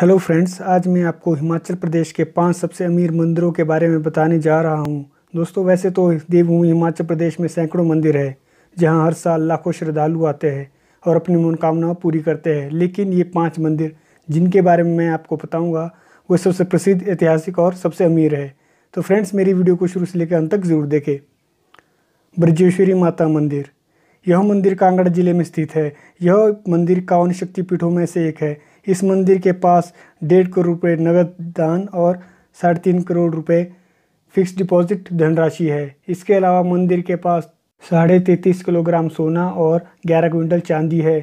hello friends आज मैं आपको हिमाचल प्रदेश के पांच सबसे अमीर मंदिरों के बारे में बताने जा रहा हूं दोस्तों वैसे तो देवभूमि हिमाचल प्रदेश में सैकड़ों मंदिर है जहां हर साल लाखों श्रद्धालु आते हैं और अपनी मनोकामनाएं पूरी करते हैं लेकिन ये पांच मंदिर जिनके बारे में मैं आपको बताऊँगा वो सबसे प्रसिद्ध ऐतिहासिक और सबसे अमीर है तो फ्रेंड्स मेरी वीडियो को शुरू से लेकर अंत तक ज़रूर देखें ब्रजेश्वरी माता मंदिर यह मंदिर कांगड़ा जिले में स्थित है यह मंदिर कावन शक्तिपीठों में से एक है इस मंदिर के पास डेढ़ करोड़ रुपये नगद दान और साढ़े तीन करोड़ रुपए फिक्स डिपॉजिट धनराशि है इसके अलावा मंदिर के पास साढ़े तैतीस किलोग्राम सोना और ग्यारह क्विंटल चांदी है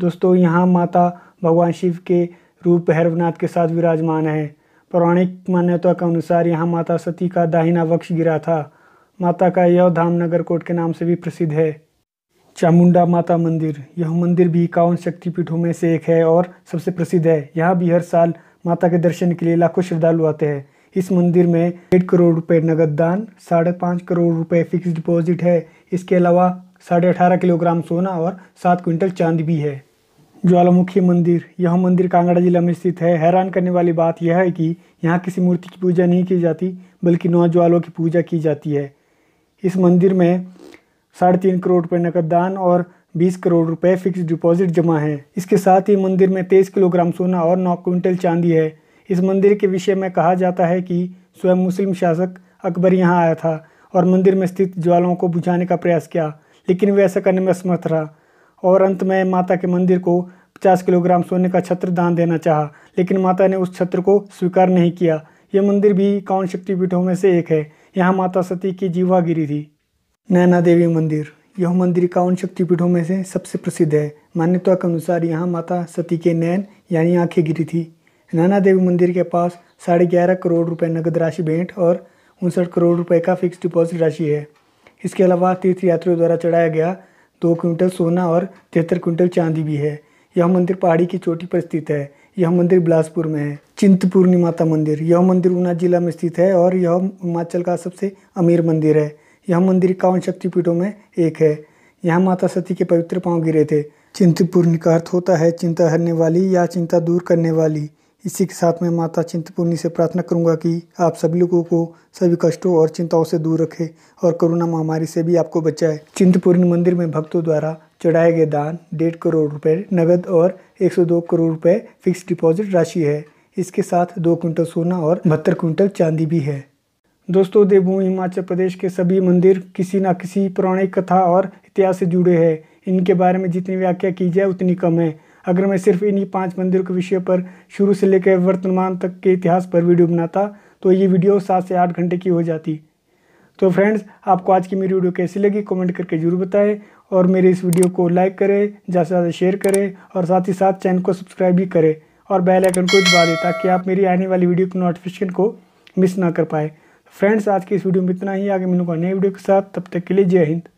दोस्तों यहाँ माता भगवान शिव के रूप भैरवनाथ के साथ विराजमान है पौराणिक मान्यता के अनुसार यहाँ माता सती का दाहिना वक्ष गिरा था माता का यह धाम नगर कोट के नाम से भी प्रसिद्ध है चामुंडा माता मंदिर यह मंदिर भी इक्यावन शक्तिपीठों में से एक है और सबसे प्रसिद्ध है यहाँ भी हर साल माता के दर्शन के लिए लाखों श्रद्धालु आते हैं इस मंदिर में डेढ़ करोड़ रुपए नगद दान साढ़े पाँच करोड़ रुपए फिक्स डिपॉजिट है इसके अलावा साढ़े अठारह किलोग्राम सोना और सात क्विंटल चांदी भी है ज्वालामुखी मंदिर यह मंदिर कांगड़ा जिला में स्थित है हैरान करने वाली बात यह है कि यहाँ किसी मूर्ति की पूजा नहीं की जाती बल्कि नौ ज्वालों की पूजा की जाती है इस मंदिर में साढ़े तीन करोड़ रुपये नकद दान और 20 करोड़ रुपए फिक्स डिपॉजिट जमा है इसके साथ ही मंदिर में तेईस किलोग्राम सोना और नौ क्विंटल चांदी है इस मंदिर के विषय में कहा जाता है कि स्वयं मुस्लिम शासक अकबर यहाँ आया था और मंदिर में स्थित ज्वालाओं को बुझाने का प्रयास किया लेकिन वे ऐसा करने में असमर्थ रहा और अंत में माता के मंदिर को 50 किलोग्राम सोने का छत्र दान देना चाहा लेकिन माता ने उस छत्र को स्वीकार नहीं किया यह मंदिर भी कौन शक्तिपीठों में से एक है यहाँ माता सती की जीवागिरी थी नैना देवी मंदिर यह मंदिर उन शक्तिपीठों में से सबसे प्रसिद्ध है मान्यता के अनुसार यहाँ माता सती के नैन यानी आंखें गिरी थी नैना देवी मंदिर के पास साढ़े ग्यारह करोड़ रुपए नगद राशि भेंट और उनसठ करोड़ रुपए का फिक्स डिपॉजिट राशि है इसके अलावा तीर्थयात्रियों द्वारा चढ़ाया गया दो क्विंटल सोना और तिहत्तर क्विंटल चांदी भी है यह मंदिर पहाड़ी की चोटी पर स्थित है यह मंदिर बिलासपुर में है चिंतपूर्णी माता मंदिर यह मंदिर ऊना जिला में स्थित है और यह हिमाचल का सबसे अमीर मंदिर है यह मंदिर इक्यावन शक्तिपीठों में एक है यहाँ माता सती के पवित्र पाँव गिरे थे चिंतपूर्णी का अर्थ होता है चिंता हरने वाली या चिंता दूर करने वाली इसी के साथ मैं माता चिंतपूर्णी से प्रार्थना करूंगा कि आप सभी लोगों को सभी कष्टों और चिंताओं से दूर रखे और कोरोना महामारी से भी आपको बचाए चिंतपूर्णी मंदिर में भक्तों द्वारा चढ़ाए गए दान डेढ़ करोड़ रुपए नगद और दो करोड़ रुपए फिक्स डिपॉजिट राशि है इसके साथ दो क्विंटल सोना और बहत्तर क्विंटल चांदी भी है दोस्तों देवभूमि हिमाचल प्रदेश के सभी मंदिर किसी न किसी पौराणिक कथा और इतिहास से जुड़े हैं इनके बारे में जितनी व्याख्या की जाए उतनी कम है अगर मैं सिर्फ इन्हीं पांच मंदिरों के विषय पर शुरू से लेकर वर्तमान तक के इतिहास पर वीडियो बनाता तो ये वीडियो सात से आठ घंटे की हो जाती तो फ्रेंड्स आपको आज की मेरी वीडियो कैसी लगी कमेंट करके जरूर बताएं और मेरे इस वीडियो को लाइक करें ज़्यादा से ज़्यादा शेयर करें और साथ ही साथ चैनल को सब्सक्राइब भी करें और बेल आइकन को दबा दें ताकि आप मेरी आने वाली वीडियो की नोटिफिकेशन को मिस ना कर पाए फ्रेंड्स आज की इस वीडियो में इतना ही आगे मिलूंगा नए वीडियो के साथ तब तक के लिए जय हिंद